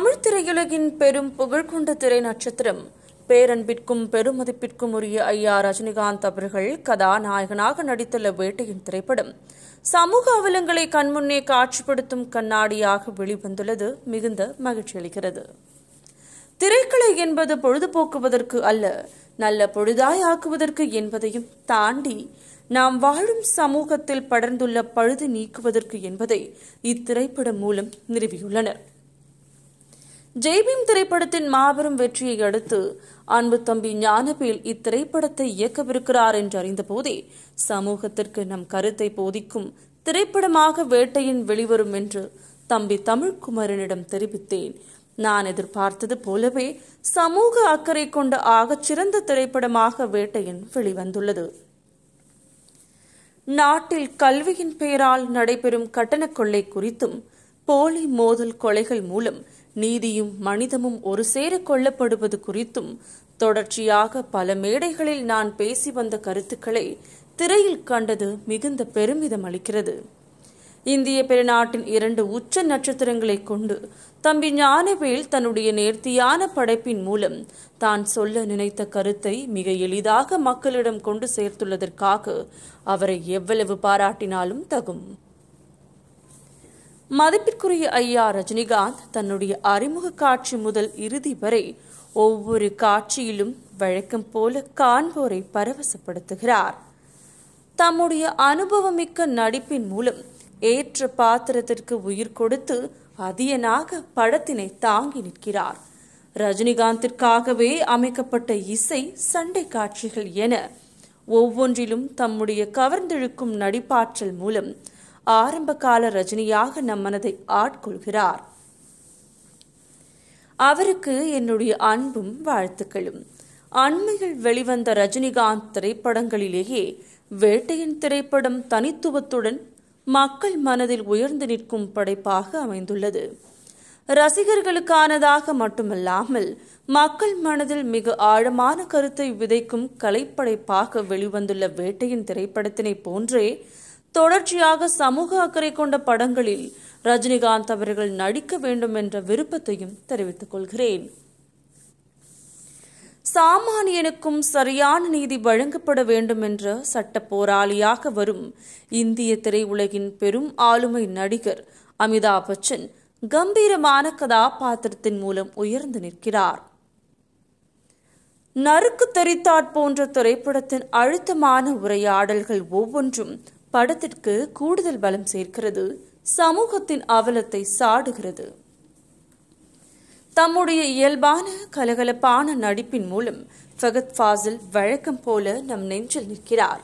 தமிழ் திரையுலகின் பெரும் புகழ்கொண்ட திரை நட்சத்திரம் பேரன்பிற்கும் பெருமதிப்பிற்கும் உரிய ஐயா ரஜினிகாந்த் அவர்கள் கதாநாயகனாக நடித்துள்ள வேட்டையின் திரைப்படம் சமூக அவலங்களை கண்முன்னே காட்சிப்படுத்தும் கண்ணாடியாக வெளிவந்துள்ளது மிகுந்த மகிழ்ச்சி அளிக்கிறது திரைக்கலை என்பது பொழுதுபோக்குவதற்கு அல்ல நல்ல பொழுதாயாக்குவதற்கு என்பதையும் தாண்டி நாம் வாழும் சமூகத்தில் படர்ந்துள்ள பழுது நீக்குவதற்கு என்பதை இத்திரைப்படம் மூலம் நிறுவியுள்ளனர் ஜெய்பீம் திரைப்படத்தின் மாபெரும் வெற்றியை அடுத்து அன்பு தம்பி ஞானபேல் இத்திரைப்படத்தை இயக்கவிருக்கிறார் என்று அறிந்தபோதே சமூகத்திற்கு நம் கருத்தை போதிக்கும் திரைப்படமாக வேட்டையின் வெளிவரும் என்று தம்பி தமிழ்குமரனிடம் தெரிவித்தேன் நான் எதிர்பார்த்தது போலவே சமூக அக்கறை கொண்ட ஆகச் சிறந்த திரைப்படமாக வேட்டையின் வெளிவந்துள்ளது நாட்டில் கல்வியின் பெயரால் நடைபெறும் கட்டணக் கொள்ளை குறித்தும் போலி மோதல் கொலைகள் மூலம் நீதியும் மனிதமும் ஒரு சேர கொள்ளப்படுவது குறித்தும் தொடர்ச்சியாக பல மேடைகளில் நான் பேசி வந்த கருத்துக்களை திரையில் கண்டது மிகுந்த பெருமிதம் அளிக்கிறது இந்திய பெருநாட்டின் இரண்டு உச்ச நட்சத்திரங்களை கொண்டு தம்பி ஞானவேல் தன்னுடைய நேர்த்தியான படைப்பின் மூலம் தான் சொல்ல நினைத்த கருத்தை மிக எளிதாக மக்களிடம் கொண்டு சேர்த்துள்ளதற்காக அவரை எவ்வளவு பாராட்டினாலும் தகும் மதிப்பிற்குரிய ஐயா ரஜினிகாந்த் தன்னுடைய அறிமுக காட்சி முதல் இறுதி வரை ஒவ்வொரு காட்சியிலும் வழக்கம் போல காண்போரை பரவசப்படுத்துகிறார் தம்முடைய அனுபவமிக்க நடிப்பின் மூலம் ஏற்ற பாத்திரத்திற்கு உயிர் கொடுத்து அதியனாக படத்தினை தாங்கி நிற்கிறார் ரஜினிகாந்திற்காகவே அமைக்கப்பட்ட இசை சண்டை காட்சிகள் என ஒவ்வொன்றிலும் தம்முடைய கவர்ந்திழுக்கும் நடிப்பாற்றல் மூலம் ஆரம்ப கால ரஜினியாக நம் மனதை ஆட்கொள்கிறார் அவருக்கு என்னுடைய அன்பும் வாழ்த்துக்களும் அண்மையில் வெளிவந்த ரஜினிகாந்த் திரைப்படங்களிலேயே வேட்டையின் திரைப்படம் தனித்துவத்துடன் மக்கள் மனதில் உயர்ந்து நிற்கும் படைப்பாக அமைந்துள்ளது ரசிகர்களுக்கானதாக மட்டுமல்லாமல் மக்கள் மனதில் மிக ஆழமான கருத்தை விதைக்கும் கலைப்படைப்பாக வெளிவந்துள்ள வேட்டையின் திரைப்படத்தினை போன்றே தொடர்ச்சியாக சமூக அக்கறை கொண்ட படங்களில் ரஜினிகாந்த் அவர்கள் நடிக்க வேண்டும் என்ற விருப்பத்தையும் தெரிவித்துக் கொள்கிறேன் சாமானியனுக்கும் சரியான நீதி வழங்கப்பட வேண்டும் என்ற சட்ட போராளியாக வரும் இந்திய திரையுலகின் பெரும் ஆளுமை நடிகர் அமிதாப் பச்சன் கம்பீரமான கதாபாத்திரத்தின் மூலம் உயர்ந்து நிற்கிறார் நறுக்கு தெரித்தாற் போன்ற திரைப்படத்தின் அழுத்தமான உரையாடல்கள் ஒவ்வொன்றும் படத்திற்கு கூடுதல் பலம் சேர்க்கிறது சமூகத்தின் அவலத்தை சாடுகிறது தம்முடைய இயல்பான கலகலப்பான நடிப்பின் மூலம் ஃபகத் ஃபாசில் வழக்கம் போல நம் நெஞ்சில் நிற்கிறார்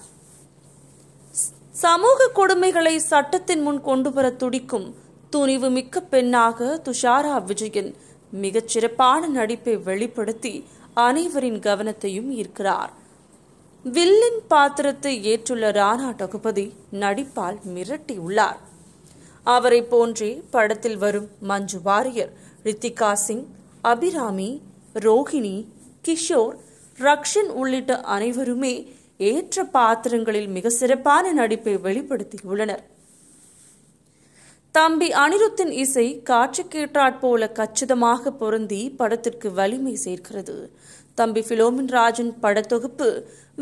சமூக கொடுமைகளை சட்டத்தின் முன் கொண்டு வர துடிக்கும் துணிவு மிக்க பெண்ணாக துஷாரா விஜயன் மிகச்சிறப்பான சிறப்பான நடிப்பை வெளிப்படுத்தி அனைவரின் கவனத்தையும் ஈர்க்கிறார் வில்லின் பாத்திரத்தை ஏற்றுள்ள ராணா டகுபதி நடிப்பால் மிரட்டியுள்ளார் அவரை போன்றே படத்தில் வரும் மஞ்சு வாரியர் ரித்திகா சிங் அபிராமி ரோஹிணி கிஷோர் ரக்ஷன் உள்ளிட்ட அனைவருமே ஏற்ற பாத்திரங்களில் மிக சிறப்பான நடிப்பை வெளிப்படுத்தியுள்ளனர் தம்பி அனிருத்தின் இசை காட்சி கேட்டாற் போல கச்சிதமாக பொருந்தி படத்திற்கு வலிமை சேர்க்கிறது தம்பி பிலோமின் ராஜன் படத்தொகுப்பு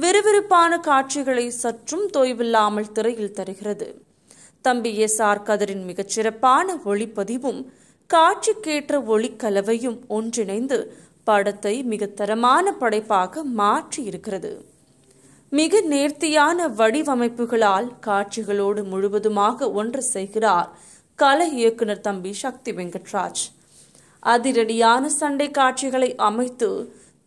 விறுவிறுப்பான காட்சிகளை சற்றும் தொய்வில்லாமல் திரையில் தருகிறது தம்பி எஸ் ஆர் கதரின் மிகச்சிறப்பான ஒளிப்பதிவும் காட்சிக்கேற்ற ஒளிக்கலவையும் ஒன்றிணைந்து படத்தை மிக தரமான படைப்பாக மாற்றி இருக்கிறது மிக நேர்த்தியான வடிவமைப்புகளால் காட்சிகளோடு முழுவதுமாக ஒன்று செய்கிறார் கலை இயக்குனர் தம்பி சக்தி வெங்கட்ராஜ் அதிரடியான சண்டை காட்சிகளை அமைத்து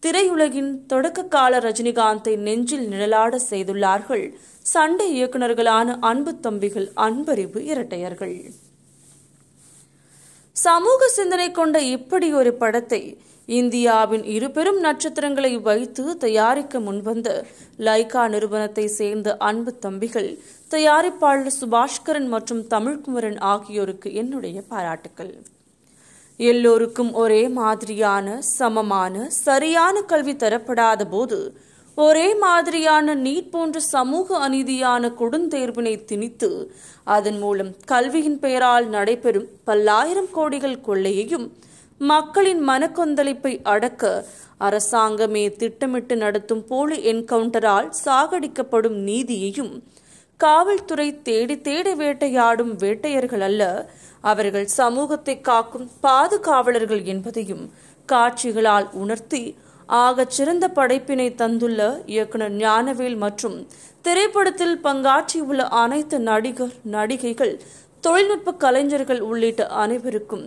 திரையுலகின் தொடக்க கால ரஜினிகாந்தை நெஞ்சில் நிழலாட செய்துள்ளார்கள் சண்டை இயக்குநர்களான அன்பு தம்பிகள் அன்பறிவு இரட்டையர்கள் சமூக சிந்தனை கொண்ட இப்படி ஒரு படத்தை இந்தியாவின் இரு பெரும் நட்சத்திரங்களை வைத்து தயாரிக்க முன்வந்த லைகா நிறுவனத்தை சேர்ந்த அன்பு தம்பிகள் தயாரிப்பாளர் சுபாஷ்கரன் மற்றும் தமிழ்குமரன் ஆகியோருக்கு என்னுடைய பாராட்டுக்கள் எல்லோருக்கும் ஒரே மாதிரியான சமமான சரியான கல்வி தரப்படாத போது ஒரே மாதிரியான நீட் போன்ற சமூக அநீதியான கொடுந்தேர்வினை திணித்து அதன் மூலம் கல்வியின் பெயரால் நடைபெறும் பல்லாயிரம் கோடிகள் கொள்ளையையும் மக்களின் மனக்கொந்தளிப்பை அடக்க அரசாங்கமே திட்டமிட்டு நடத்தும் போலி என்கவுண்டரால் சாகடிக்கப்படும் நீதியையும் காவல்துறை தேடி தேடி வேட்டையாடும் வேட்டையர்கள் அல்ல அவர்கள் சமூகத்தை காக்கும் பாதுகாவலர்கள் என்பதையும் காட்சிகளால் உணர்த்தி ஆக சிறந்த படைப்பினை தந்துள்ள இயக்குனர் ஞானவேல் மற்றும் திரைப்படத்தில் பங்காற்றியுள்ள அனைத்து நடிகர் நடிகைகள் தொழில்நுட்ப கலைஞர்கள் உள்ளிட்ட அனைவருக்கும்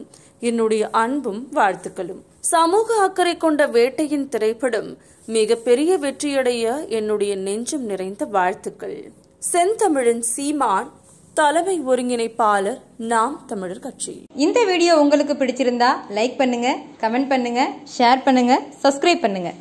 என்னுடைய அன்பும் வாழ்த்துக்களும் சமூக அக்கறை கொண்ட வேட்டையின் திரைப்படம் மிகப்பெரிய வெற்றியடைய என்னுடைய நெஞ்சம் நிறைந்த வாழ்த்துக்கள் செந்தமிழன் சீமான் தலைமை ஒருங்கிணைப்பாளர் நாம் தமிழர் கட்சி இந்த வீடியோ உங்களுக்கு பிடிச்சிருந்தா லைக் பண்ணுங்க கமெண்ட் பண்ணுங்க ஷேர் பண்ணுங்க சப்ஸ்கிரைப் பண்ணுங்க